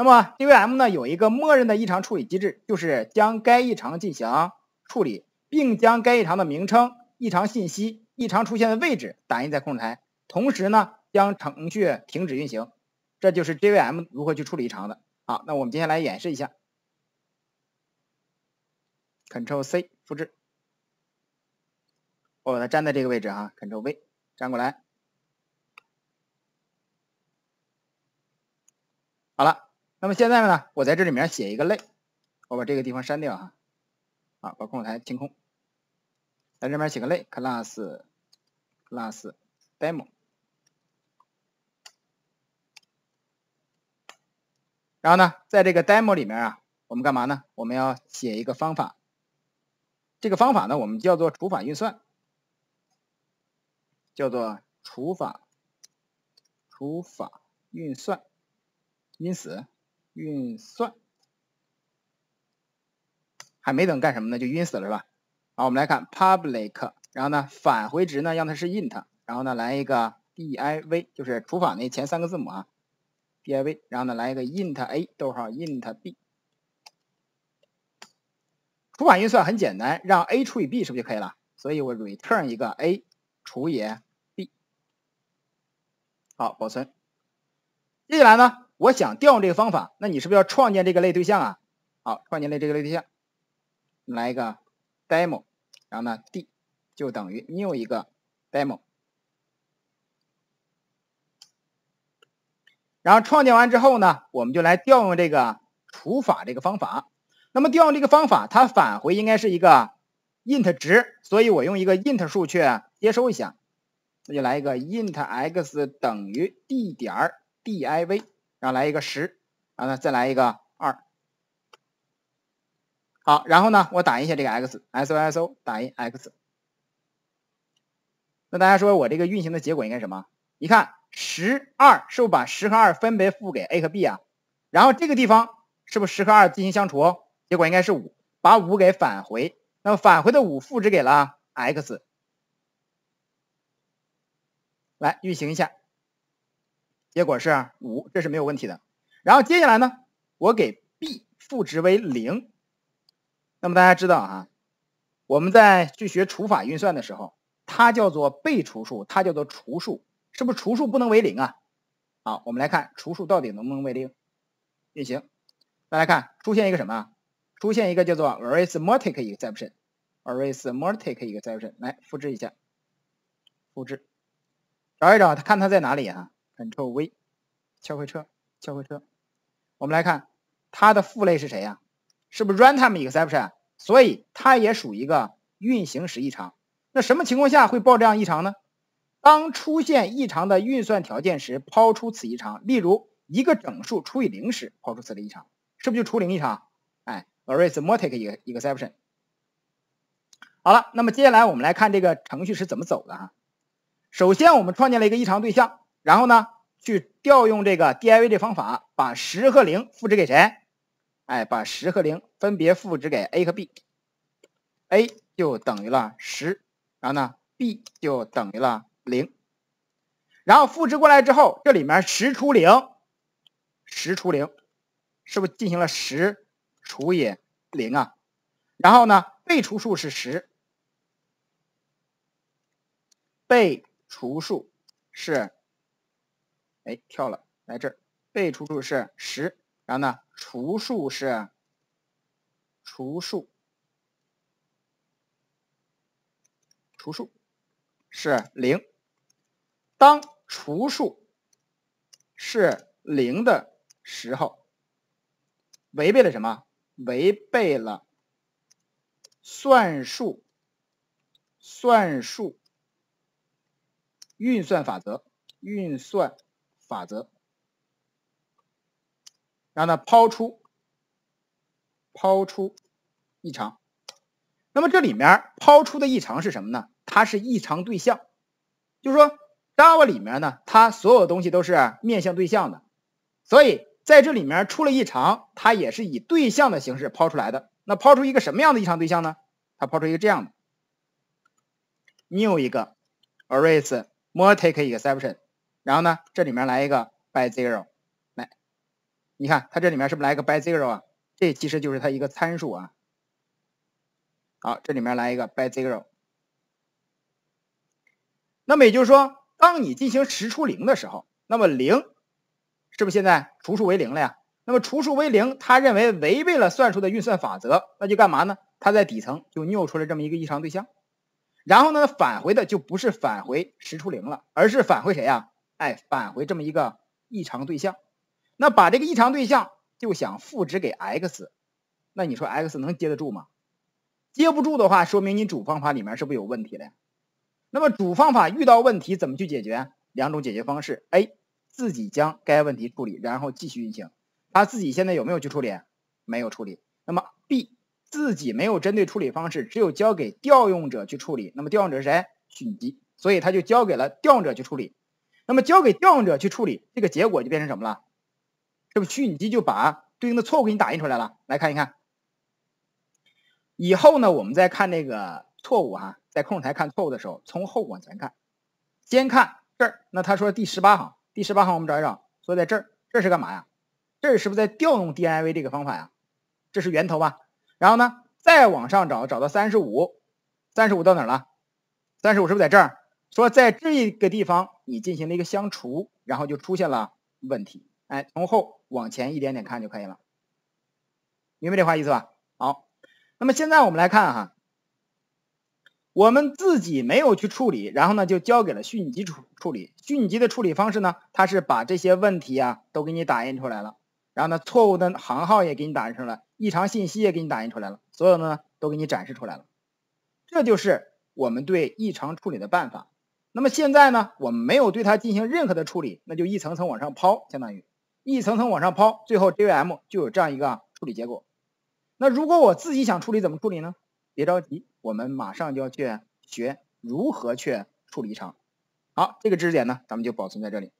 那么 JVM 呢有一个默认的异常处理机制，就是将该异常进行处理，并将该异常的名称、异常信息、异常出现的位置打印在控制台，同时呢将程序停止运行。这就是 JVM 如何去处理异常的。好，那我们接下来演示一下，c t r l C 复制，我把它粘在这个位置啊，c t r l V 粘过来，好了。那么现在呢，我在这里面写一个类，我把这个地方删掉啊，啊，把控制台清空，在这边写个类，class c l a s s demo，然后呢，在这个 demo 里面啊，我们干嘛呢？我们要写一个方法，这个方法呢，我们叫做除法运算，叫做除法除法运算，因此。运算还没等干什么呢，就晕死了是吧？好，我们来看 public，然后呢，返回值呢让它是 int，然后呢来一个 div，就是除法那前三个字母啊，div，然后呢来一个 int a，逗号 int b，除法运算很简单，让 a 除以 b 是不是就可以了？所以我 return 一个 a 除以 b。好，保存。接下来呢？我想调用这个方法，那你是不是要创建这个类对象啊？好，创建类这个类对象，来一个 demo，然后呢 d 就等于 new 一个 demo。然后创建完之后呢，我们就来调用这个除法这个方法。那么调用这个方法，它返回应该是一个 int 值，所以我用一个 int 数去接收一下。那就来一个 int x 等于 d 点 div。然后来一个十，然后呢再来一个二，好，然后呢我打印一下这个 x，s o s o 打印 x。那大家说我这个运行的结果应该什么？你看，十二是不把十和二分别赋给 a 和 b 啊？然后这个地方是不是十和二进行相除，结果应该是五，把五给返回，那么返回的五赋值给了 x。来运行一下。结果是五，这是没有问题的。然后接下来呢，我给 b 赋值为零。那么大家知道啊，我们在去学除法运算的时候，它叫做被除数，它叫做除数，是不是除数不能为零啊？好，我们来看除数到底能不能为零？运行，大家看出现一个什么？出现一个叫做 arithmetic exception，arithmetic exception，来复制一下，复制，找一找它，看它在哪里啊？Ctrl V，敲回车，敲回车，我们来看它的父类是谁呀？是不是 runtime exception？所以它也属于一个运行时异常。那什么情况下会报这样异常呢？当出现异常的运算条件时，抛出此异常。例如，一个整数除以零时，抛出此类异常，是不是就除零异常？哎 a r i t h m e t i c exception。好了，那么接下来我们来看这个程序是怎么走的啊？首先，我们创建了一个异常对象。然后呢，去调用这个 div 这方法，把十和零复制给谁？哎，把十和零分别复制给 a 和 b，a 就等于了十，然后呢，b 就等于了零。然后复制过来之后，这里面十除零，十除零，是不是进行了十除以零啊？然后呢，被除数是十，被除数是。哎，跳了，来这儿，被除数是十，然后呢，除数是除数，除数是零。当除数是零的时候，违背了什么？违背了算术算术运算法则，运算。法则，然后呢？抛出，抛出异常。那么这里面抛出的异常是什么呢？它是异常对象，就是说，Java 里面呢，它所有东西都是面向对象的，所以在这里面出了异常，它也是以对象的形式抛出来的。那抛出一个什么样的异常对象呢？它抛出一个这样的：new 一个 a r a s e m e t i e e x c e p t i o n 然后呢，这里面来一个 by zero，来，你看它这里面是不是来一个 by zero 啊？这其实就是它一个参数啊。好，这里面来一个 by zero。那么也就是说，当你进行实出零的时候，那么零是不是现在除数为零了呀？那么除数为零，他认为违背了算术的运算法则，那就干嘛呢？它在底层就扭出了这么一个异常对象，然后呢，返回的就不是返回实出零了，而是返回谁呀？哎，返回这么一个异常对象，那把这个异常对象就想赋值给 x，那你说 x 能接得住吗？接不住的话，说明你主方法里面是不是有问题了呀？那么主方法遇到问题怎么去解决？两种解决方式：a 自己将该问题处理，然后继续运行。他自己现在有没有去处理？没有处理。那么 b 自己没有针对处理方式，只有交给调用者去处理。那么调用者是谁？虚拟机。所以他就交给了调用者去处理。那么交给调用者去处理，这个结果就变成什么了？是不是虚拟机就把对应的错误给你打印出来了？来看一看。以后呢，我们再看这个错误啊，在控制台看错误的时候，从后往前看，先看这儿。那他说第十八行，第十八行我们找一找，所以在这儿，这是干嘛呀？这是不是在调用 D I V 这个方法呀？这是源头吧？然后呢，再往上找，找到三十五，三十五到哪儿了？三十五是不是在这儿？说，在这一个地方，你进行了一个相除，然后就出现了问题。哎，从后往前一点点看就可以了，明白这话意思吧？好，那么现在我们来看哈，我们自己没有去处理，然后呢，就交给了虚拟机处处理。虚拟机的处理方式呢，它是把这些问题啊都给你打印出来了，然后呢，错误的行号也给你打印出来了，异常信息也给你打印出来了，所有的呢都给你展示出来了。这就是我们对异常处理的办法。那么现在呢，我们没有对它进行任何的处理，那就一层层往上抛，相当于一层层往上抛，最后 JVM 就有这样一个处理结果。那如果我自己想处理，怎么处理呢？别着急，我们马上就要去学如何去处理常。好，这个知识点呢，咱们就保存在这里。